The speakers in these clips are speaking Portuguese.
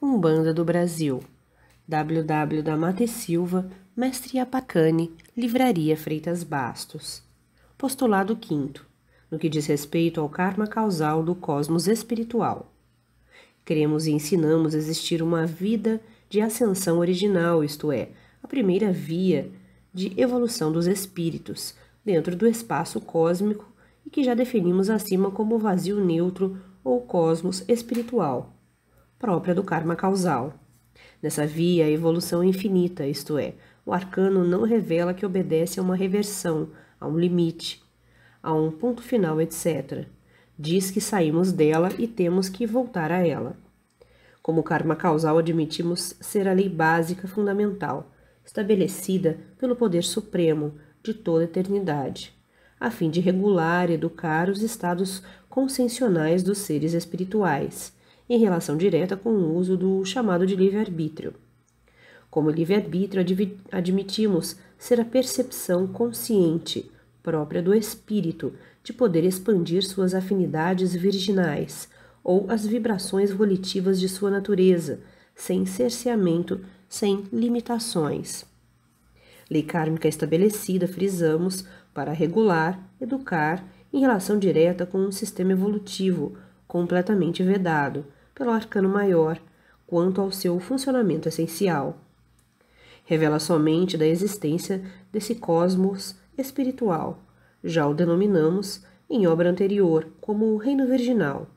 Umbanda do Brasil. WW da Mate Silva, Mestre Apacane, Livraria Freitas Bastos. Postulado 5. No que diz respeito ao karma causal do cosmos espiritual. Cremos e ensinamos existir uma vida de ascensão original, isto é, a primeira via de evolução dos espíritos, dentro do espaço cósmico e que já definimos acima como vazio neutro ou cosmos espiritual própria do karma causal. Nessa via, a evolução é infinita, isto é, o arcano não revela que obedece a uma reversão, a um limite, a um ponto final, etc. Diz que saímos dela e temos que voltar a ela. Como karma causal, admitimos ser a lei básica fundamental, estabelecida pelo poder supremo de toda a eternidade, a fim de regular e educar os estados conscensionais dos seres espirituais em relação direta com o uso do chamado de livre-arbítrio. Como livre-arbítrio, admitimos ser a percepção consciente, própria do espírito, de poder expandir suas afinidades virginais ou as vibrações volitivas de sua natureza, sem cerceamento, sem limitações. Lei kármica estabelecida, frisamos, para regular, educar em relação direta com um sistema evolutivo completamente vedado, pelo arcano maior quanto ao seu funcionamento essencial. Revela somente da existência desse cosmos espiritual, já o denominamos em obra anterior como o reino virginal,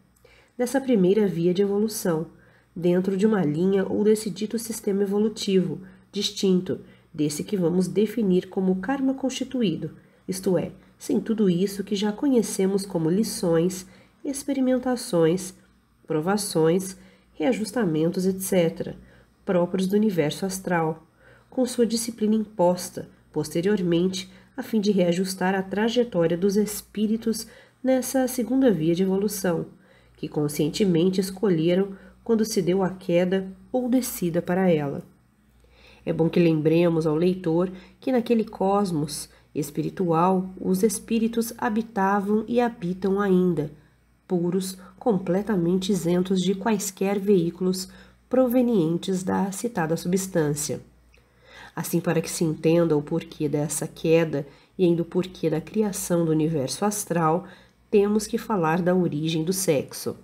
dessa primeira via de evolução, dentro de uma linha ou desse dito sistema evolutivo, distinto desse que vamos definir como karma constituído, isto é, sem tudo isso que já conhecemos como lições, experimentações provações, reajustamentos, etc., próprios do universo astral, com sua disciplina imposta, posteriormente, a fim de reajustar a trajetória dos espíritos nessa segunda via de evolução, que conscientemente escolheram quando se deu a queda ou descida para ela. É bom que lembremos ao leitor que naquele cosmos espiritual os espíritos habitavam e habitam ainda, puros completamente isentos de quaisquer veículos provenientes da citada substância. Assim, para que se entenda o porquê dessa queda e ainda o porquê da criação do universo astral, temos que falar da origem do sexo.